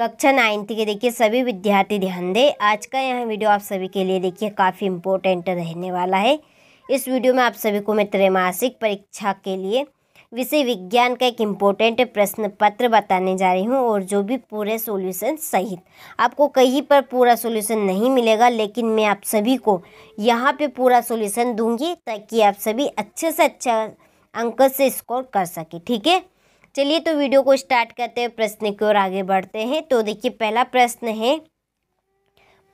कक्षा नाइन्थ के देखिए सभी विद्यार्थी ध्यान दें आज का यह वीडियो आप सभी के लिए देखिए काफ़ी इम्पोर्टेंट रहने वाला है इस वीडियो में आप सभी को मैं त्रैमासिक परीक्षा के लिए विषय विज्ञान का एक इम्पोर्टेंट प्रश्न पत्र बताने जा रही हूँ और जो भी पूरे सॉल्यूशन सहित आपको कहीं पर पूरा सॉल्यूशन नहीं मिलेगा लेकिन मैं आप सभी को यहाँ पे पूरा सॉल्यूशन दूंगी ताकि आप सभी अच्छे से अच्छा अंक से स्कोर कर सके ठीक है चलिए तो वीडियो को स्टार्ट करते हैं प्रश्न की ओर आगे बढ़ते हैं तो देखिए पहला प्रश्न है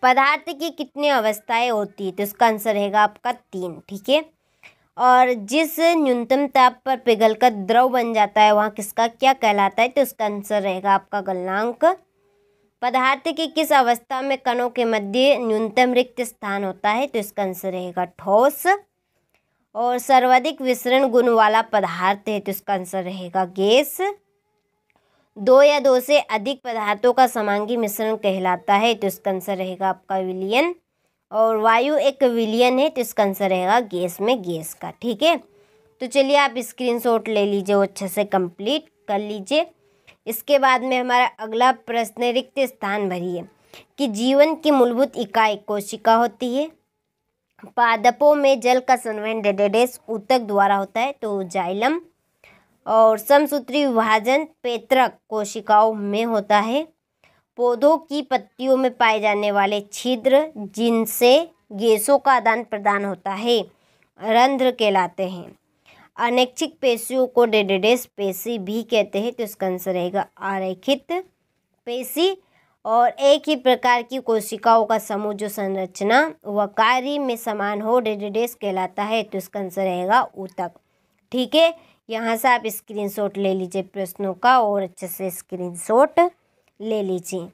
पदार्थ की कितनी अवस्थाएं होती है तो इसका आंसर रहेगा आपका तीन ठीक है और जिस न्यूनतम ताप पर पिघल कर द्रव बन जाता है वहाँ किसका क्या कहलाता है तो उसका आंसर रहेगा आपका गलनांक पदार्थ की किस अवस्था में कणों के मध्य न्यूनतम रिक्त स्थान होता है तो इसका आंसर रहेगा ठोस और सर्वाधिक विसरण गुण वाला पदार्थ है तो इसका आंसर रहेगा गैस दो या दो से अधिक पदार्थों का समांगी मिश्रण कहलाता है तो इसका आंसर रहेगा आपका विलियन और वायु एक विलियन है तो इसका आंसर रहेगा गैस में गैस का ठीक है तो चलिए आप स्क्रीनशॉट ले लीजिए वो अच्छे से कंप्लीट कर लीजिए इसके बाद में हमारा अगला प्रश्न रिक्त स्थान भरिए कि जीवन की मूलभूत इकाई कोशिका होती है पादपों में जल का संवहन डेडेडेस उतक द्वारा होता है तो जाइलम और समसूत्री विभाजन पेत्रक कोशिकाओं में होता है पौधों की पत्तियों में पाए जाने वाले छिद्र जिनसे गैसों का आदान प्रदान होता है रंध्र कहलाते हैं अनैच्छिक पेशियों को डेडेडेस पेशी भी कहते हैं तो इसका आंसर रहेगा आरेखित पेशी और एक ही प्रकार की कोशिकाओं का समूह जो संरचना व कार्य में समान हो डेडेडेस कहलाता है तो इसका आंसर रहेगा ऊतक ठीक है यहाँ से आप स्क्रीनशॉट ले लीजिए प्रश्नों का और अच्छे से स्क्रीनशॉट ले लीजिए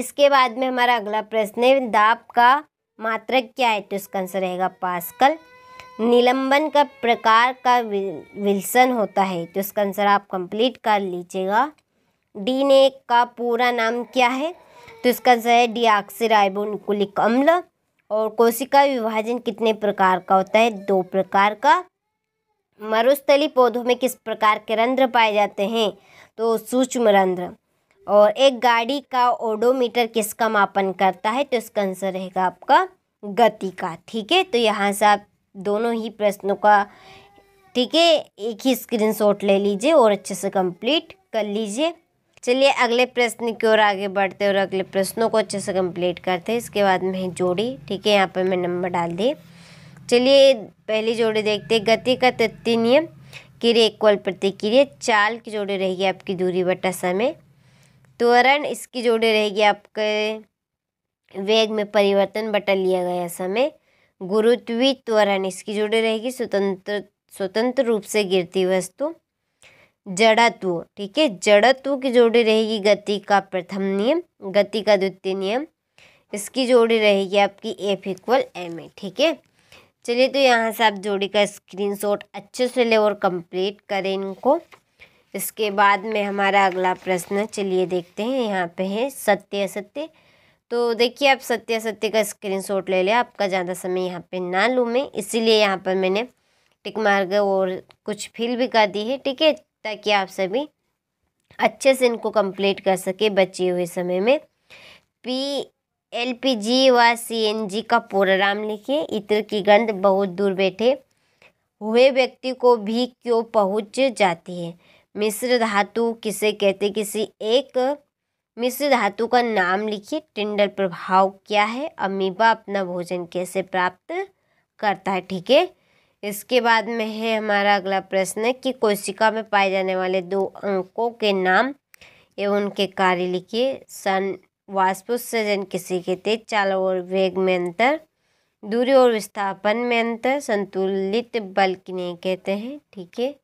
इसके बाद में हमारा अगला प्रश्न है दाप का मात्रक क्या है तो इसका आंसर रहेगा पास्कल निलंबन का प्रकार का विल्सन होता है तो इसका आंसर आप कंप्लीट कर लीजिएगा डी ने का पूरा नाम क्या है तो इसका जो है डी डीऑक्सीराइबोनुक्लिक अम्ल और कोशिका विभाजन कितने प्रकार का होता है दो प्रकार का मरुस्थली पौधों में किस प्रकार के रंध्र पाए जाते हैं तो सूक्ष्म रंध्र और एक गाड़ी का ओडोमीटर किसका मापन करता है तो इसका आंसर रहेगा आपका गति का ठीक है तो यहाँ से आप दोनों ही प्रश्नों का ठीक है एक ही स्क्रीनशॉट ले लीजिए और अच्छे से कंप्लीट कर लीजिए चलिए अगले प्रश्न की ओर आगे बढ़ते और अगले प्रश्नों को अच्छे से कंप्लीट करते हैं इसके बाद में जोड़ी ठीक है यहाँ पर मैं नंबर डाल दी चलिए पहली जोड़ी देखते हैं गति का तृतीय नियम क्रिया इक्वल प्रतिक्रिया चाल की जोड़ी रहेगी आपकी दूरी बटा समय त्वरण इसकी जोड़ी रहेगी आपके वेग में परिवर्तन बटा लिया गया समय गुरुत्वी त्वरण इसकी जोड़ी रहेगी स्वतंत्र स्वतंत्र रूप से गिरती वस्तु जड़त्व ठीक है जड़त्व की जोड़ी रहेगी गति का प्रथम नियम गति का द्वितीय नियम इसकी जोड़ी रहेगी आपकी एफ इक्वल एम ए ठीक है चलिए तो यहाँ से आप जोड़ी का स्क्रीनशॉट अच्छे से ले और कंप्लीट करें इनको इसके बाद में हमारा अगला प्रश्न चलिए देखते हैं यहाँ पे है सत्य असत्य तो देखिए आप सत्य असत्य का स्क्रीनशॉट ले लें आपका ज़्यादा समय यहाँ पे ना लूँ मैं इसीलिए यहाँ पर मैंने टिक मार और कुछ फिल भी कर दी है ठीक है ताकि आप सभी अच्छे से इनको कंप्लीट कर सके बचे हुए समय में पी एल पी जी व सी एन जी का पूरा नाम लिखिए इत्र की गंध बहुत दूर बैठे हुए व्यक्ति को भी क्यों पहुँच जाती है मिश्र धातु किसे कहते किसी एक मिश्र धातु का नाम लिखिए टिंडर प्रभाव क्या है अमीबा अपना भोजन कैसे प्राप्त करता है ठीक है इसके बाद में है हमारा अगला प्रश्न कि कोशिका में पाए जाने वाले दो अंकों के नाम एवं उनके कार्य लिखिए सन वाष्पोत्सर्जन किसी के तेज चाल और वेग में अंतर दूरी और विस्थापन में अंतर संतुलित बल किन्हें कहते हैं ठीक है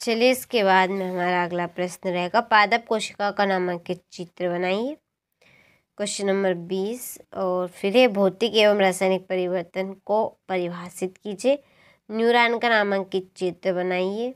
चलिए इसके बाद में हमारा अगला प्रश्न रहेगा पादप कोशिका का नामक चित्र बनाइए क्वेश्चन नंबर बीस और फिर है भौतिक एवं रासायनिक परिवर्तन को परिभाषित कीजिए न्यूरॉन का नामांकित चित्र बनाइए